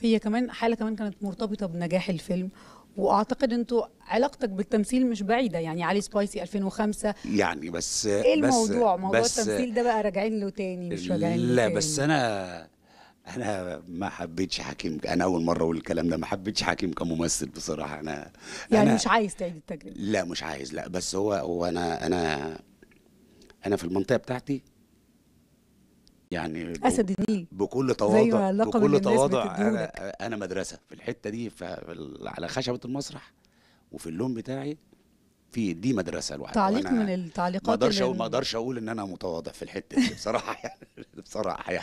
هي كمان حاله كمان كانت مرتبطه بنجاح الفيلم واعتقد انتوا علاقتك بالتمثيل مش بعيده يعني علي سبايسي 2005 يعني بس ايه الموضوع بس موضوع بس التمثيل ده بقى راجعين له تاني مش راجعين له لا تاني. بس انا انا ما حبيتش حكيم انا اول مره اقول الكلام ده ما حبيتش حكيم كممثل بصراحه انا يعني أنا مش عايز تعيد التجربه لا مش عايز لا بس هو هو انا انا انا في المنطقه بتاعتي يعني اسد النيل بكل تواضع بكل تواضع انا انا مدرسه في الحته دي على خشبه المسرح وفي اللون بتاعي في دي مدرسه لوحدها تعليق من التعليقات ما اقدرش اقول ما اقدرش اقول ان انا متواضع في الحته دي بصراحه يعني بصراحه يعني